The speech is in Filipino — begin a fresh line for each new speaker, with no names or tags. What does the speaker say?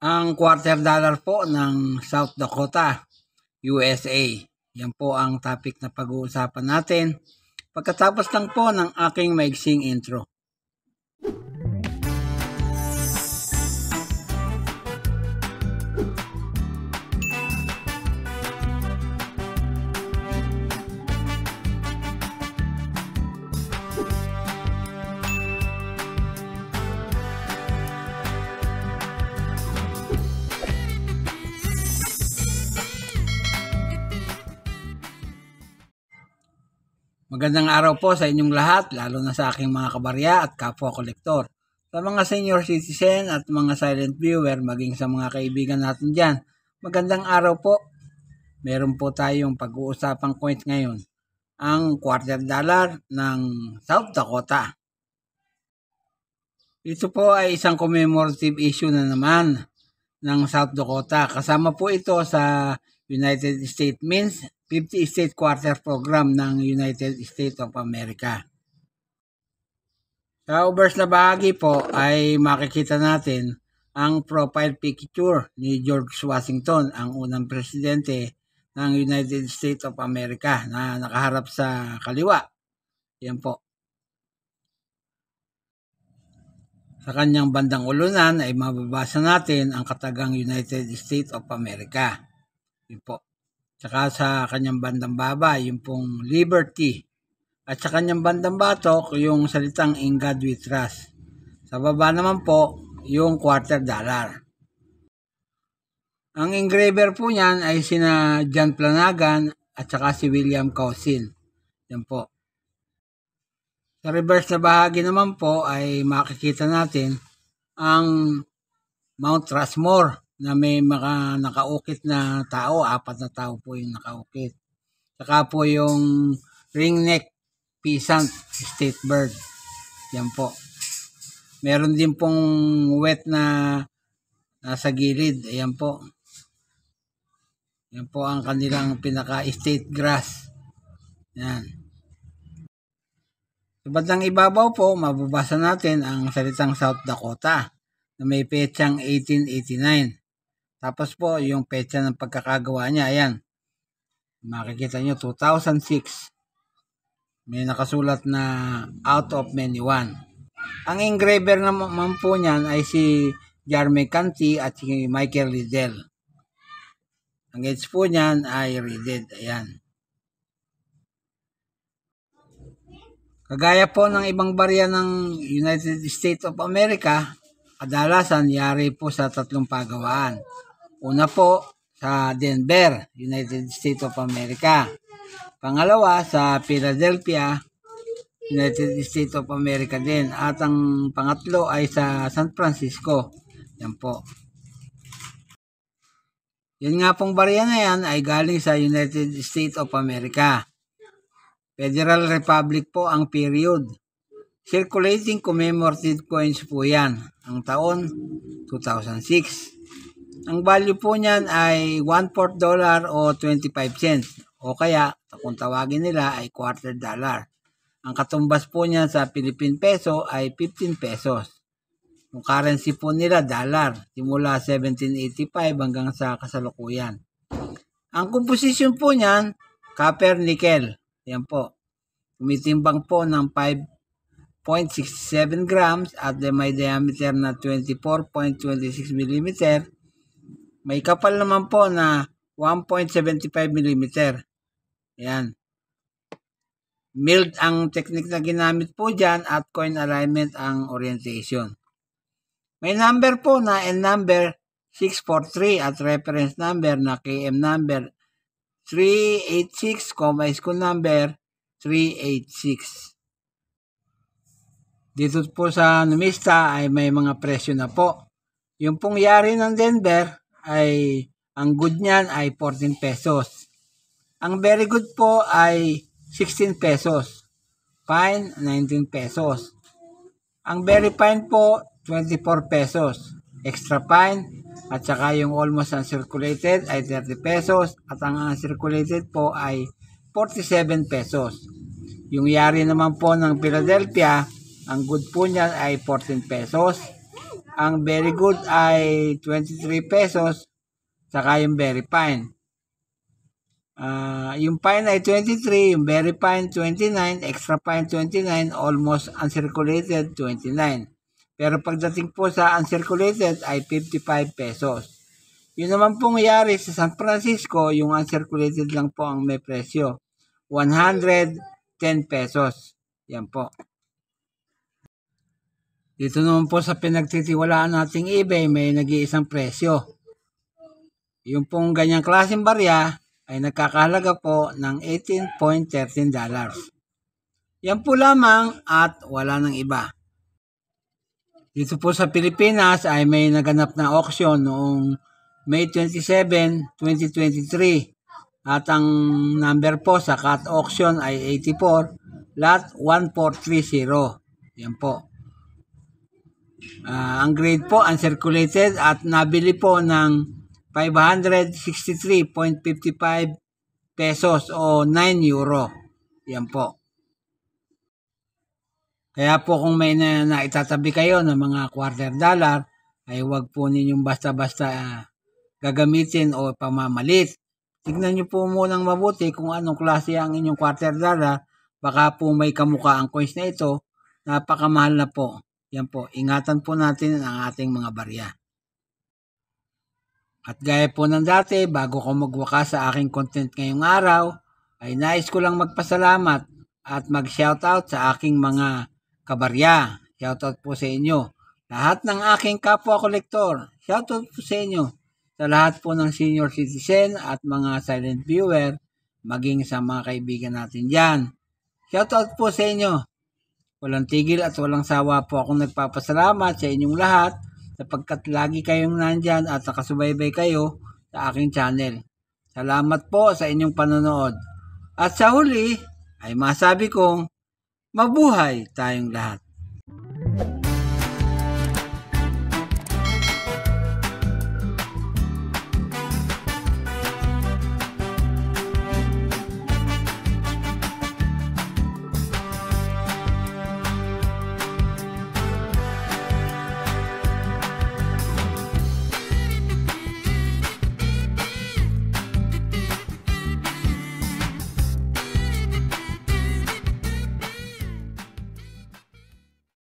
ang quarter dollar po ng South Dakota, USA. Yan po ang topic na pag-uusapan natin. Pagkatapos lang po ng aking maigsing intro. Magandang araw po sa inyong lahat, lalo na sa aking mga kabarya at kapwa kolektor. Sa mga senior citizen at mga silent viewer, maging sa mga kaibigan natin dyan, magandang araw po. Meron po tayong pag-uusapang coin ngayon, ang quarter dollar ng South Dakota. Ito po ay isang commemorative issue na naman ng South Dakota. Kasama po ito sa United States Mint 50 State Quarter Program ng United States of America. Sa obers na bahagi po ay makikita natin ang profile picture ni George Washington, ang unang presidente ng United States of America na nakaharap sa kaliwa. Yan po. Sa kanyang bandang ulunan ay mababasa natin ang katagang United States of America. Yan po. Tsaka sa kanyang bandang baba, yung pong liberty. At sa kanyang bandang batok, yung salitang in God we trust. Sa baba naman po, yung quarter dollar. Ang engraver po niyan ay sina John Planagan at saka si William Cousin. Yan po. Sa reverse na bahagi naman po ay makikita natin ang Mount Rushmore na may mga nakaukit na tao, apat na tao po yung nakaukit. Saka po yung ringneck peasant state bird. Yan po. Meron din pong wet na nasa gilid. Ayan po. Yan po ang kanilang pinaka-state grass. Yan. Sa bandang ibabaw po, mababasa natin ang salitang South Dakota na may petsang 1889. Tapos po, yung petsa ng pagkakagawa niya, ayan. Makikita nyo, 2006. May nakasulat na out of many one. Ang engraver naman po niyan ay si Jarme Canty at si Michael Riddell. Ang edge po niyan ay readed. Ayan. Kagaya po ng ibang barya ng United States of America, kadalasan yari po sa tatlong pagawaan. Una po sa Denver, United States of America. Pangalawa sa Philadelphia, United States of America din. At ang pangatlo ay sa San Francisco. Yan po. Yan nga pong barya na yan ay galing sa United States of America. Federal Republic po ang period. Circulating commemorative coins po yan. Ang taon, 2006. Ang value po niyan ay 1/4 dollar o 25 cents o kaya kung tawagin nila ay quarter dollar. Ang katumbas po niyan sa Philippine peso ay 15 pesos. Yung currency po nila dollar simula 1785 hanggang sa kasalukuyan. Ang composition po niyan copper nickel. Yan po. Tumitimbang po ng 5.67 grams at may diameter na 24.26 mm may kapal naman po na 1.75 mm. Ayan. Milled ang technique na ginamit po dyan at coin alignment ang orientation. May number po na N number 643 at reference number na KM number 386, school number 386. Dito po sa Numista ay may mga presyo na po. Yung pong yari ng Denver, ay ang good niyan ay 14 pesos. Ang very good po ay 16 pesos. Fine, 19 pesos. Ang very fine po, 24 pesos. Extra fine, at saka yung almost uncirculated ay 30 pesos. At ang uncirculated po ay 47 pesos. Yung yari naman po ng Philadelphia, ang good po niyan ay 14 pesos. Ang very good ay 23 pesos, saka yung very fine. Uh, yung fine ay 23, yung very fine 29, extra fine 29, almost uncirculated 29. Pero pagdating po sa uncirculated ay 55 pesos. Yun naman pong yari sa San Francisco, yung uncirculated lang po ang may presyo. 110 pesos. Yan po. Dito naman po sa pinagtitiwalaan nating eBay, may nag-iisang presyo. Yung pong ganyang klaseng barya ay nagkakahalaga po ng 18.13 dollars. Yan po lamang at wala nang iba. Dito po sa Pilipinas ay may naganap na auction noong May 27, 2023. At ang number po sa cut auction ay 84, lot 1430. Yan po. Uh, ang grade po uncirculated at nabili po ng 563.55 pesos o 9 euro. Yan po. Kaya po kung may na, na itatabi kayo ng mga quarter dollar, ay huwag po ninyong basta-basta uh, gagamitin o pamamalit. Tignan nyo po munang mabuti kung anong klase ang inyong quarter dollar. Baka po may kamukha ang coins na ito. Napakamahal na po. Yan po, ingatan po natin ang ating mga barya. At gaya po ng dati, bago ko magwakas sa aking content ngayong araw, ay nais ko lang magpasalamat at mag-shoutout sa aking mga kabarya. Shoutout po sa inyo. Lahat ng aking kapwa kolektor, shoutout po sa inyo. Sa lahat po ng senior citizen at mga silent viewer, maging sa mga kaibigan natin dyan. Shoutout po sa inyo. Walang tigil at walang sawa po akong nagpapasalamat sa inyong lahat sapagkat lagi kayong nandyan at nakasubaybay kayo sa aking channel. Salamat po sa inyong panonood. At sa huli ay masabi kong mabuhay tayong lahat.